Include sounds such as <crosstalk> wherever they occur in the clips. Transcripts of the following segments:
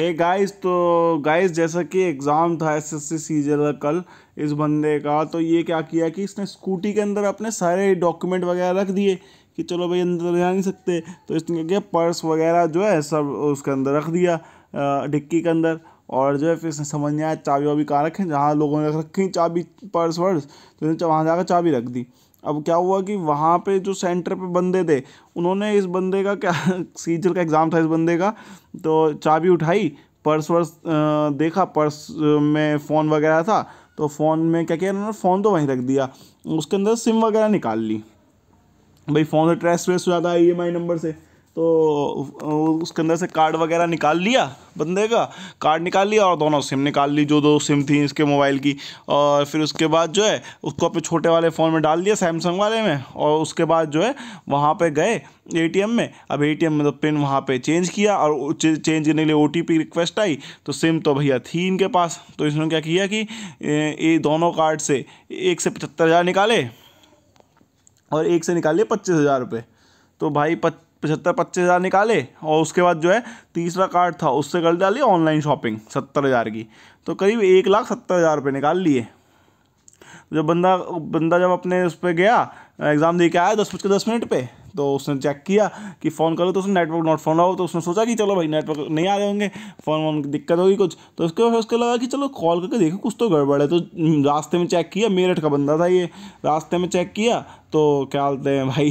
hey guys तो guys जैसा कि एग्ज़ाम था एस एस सी सीजर का कल इस बंदे का तो ये क्या किया कि इसने स्कूटी के अंदर अपने सारे डॉक्यूमेंट वगैरह रख दिए कि चलो भाई अंदर जा नहीं सकते तो इसने क्या किया पर्स वगैरह जो है सब उसके अंदर रख दिया डिक्की के अंदर और जो है फिर इसने समझ नहीं आया चाबी वाबी कहाँ रखें जहाँ लोगों ने रख रखी चाबी पर्स वर्स तो वहाँ जाकर चाबी रख दी अब क्या हुआ कि वहाँ पे जो सेंटर पे बंदे थे उन्होंने इस बंदे का क्या <laughs> सीजर का एग्ज़ाम था इस बंदे का तो चाबी उठाई पर्स वर्स देखा पर्स में फ़ोन वगैरह था तो फ़ोन में क्या किया उन्होंने फ़ोन तो वहीं रख दिया उसके अंदर सिम वगैरह निकाल ली भाई फ़ोन से ट्रेस व्रेस हो जाता है ई e नंबर से तो उसके अंदर से कार्ड वगैरह निकाल लिया बंदे का कार्ड निकाल लिया और दोनों सिम निकाल ली जो दो सिम थी इसके मोबाइल की और फिर उसके बाद जो है उसको अपने छोटे वाले फ़ोन में डाल दिया सैमसंग वाले में और उसके बाद जो है वहाँ पे गए एटीएम में अब एटीएम में तो पिन वहाँ पे चेंज किया और चेंज करने के लिए ओ रिक्वेस्ट आई तो सिम तो भैया थी इनके पास तो इसने क्या किया कि ये दोनों कार्ड से एक से पचहत्तर हज़ार निकाले और एक से निकाल लिए पच्चीस हज़ार रुपये तो भाई पच पचहत्तर पच्चीस हज़ार निकाले और उसके बाद जो है तीसरा कार्ड था उससे कर डाली ऑनलाइन शॉपिंग सत्तर हज़ार की तो करीब एक लाख सत्तर हज़ार रुपये निकाल लिए जब बंदा बंदा जब अपने उस पर गया एग्ज़ाम दे के आया दस बज के दस मिनट पे तो उसने चेक किया कि फ़ोन करो तो उसने नेटवर्क नॉट फोन आओ तो उसने सोचा कि चलो भाई नेटवर्क नहीं आ रहे होंगे फ़ोन वोन दिक्कत होगी कुछ तो उसके बाद उसको लगा कि चलो कॉल करके देखो कुछ तो गड़बड़ है तो रास्ते में चेक किया मेरठ का बंदा था ये रास्ते में चेक किया तो क्या बोलते हैं भाई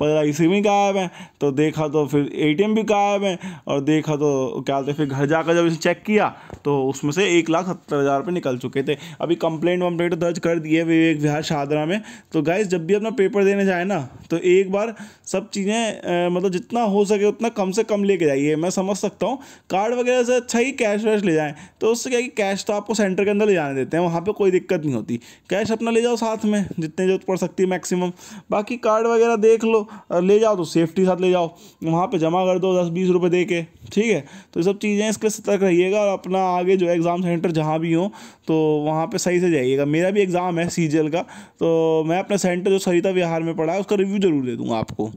पंद्रह सी भी गायब है तो देखा तो फिर एम भी गायब है और देखा तो क्या बोलते हैं फिर घर जाकर जब इसे चेक किया तो उसमें से एक लाख सत्तर हज़ार रुपये निकल चुके थे अभी कंप्लेंट वम्प्लेंट दर्ज कर दिए विवेक विहार शाहदरा में तो गाइज जब भी अपना पेपर देने जाए ना तो एक बार सब चीज़ें मतलब जितना हो सके उतना कम से कम लेके जाइए मैं समझ सकता हूँ कार्ड वगैरह से अच्छा ही कैश वैश ले जाएँ तो उससे क्या कि कैश तो आपको सेंटर के अंदर ले जाने देते हैं वहाँ पर कोई दिक्कत नहीं होती कैश अपना ले जाओ साथ में जितने जो पड़ सकती है मैक्सिमम मैक्सिमम बाकी कार्ड वगैरह देख लो ले जाओ तो सेफ्टी साथ ले जाओ वहाँ पे जमा कर दो दस बीस रुपये दे के ठीक है तो ये सब चीज़ें इसके सतर्क रहिएगा और अपना आगे जो एग्ज़ाम सेंटर जहाँ भी हो तो वहाँ पर सही से जाइएगा मेरा भी एग्ज़ाम है सी का तो मैं अपना सेंटर जो सरिता विहार में पढ़ा है उसका रिव्यू ज़रूर दे दूँगा आपको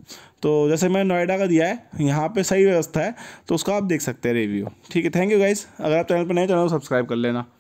तो जैसे मैंने नोएडा का दिया है यहाँ पर सही व्यवस्था है तो उसका आप देख सकते हैं रिव्यू ठीक है थैंक यू गाइज अगर आप चैनल पर नए चैनल तो सब्सक्राइब कर लेना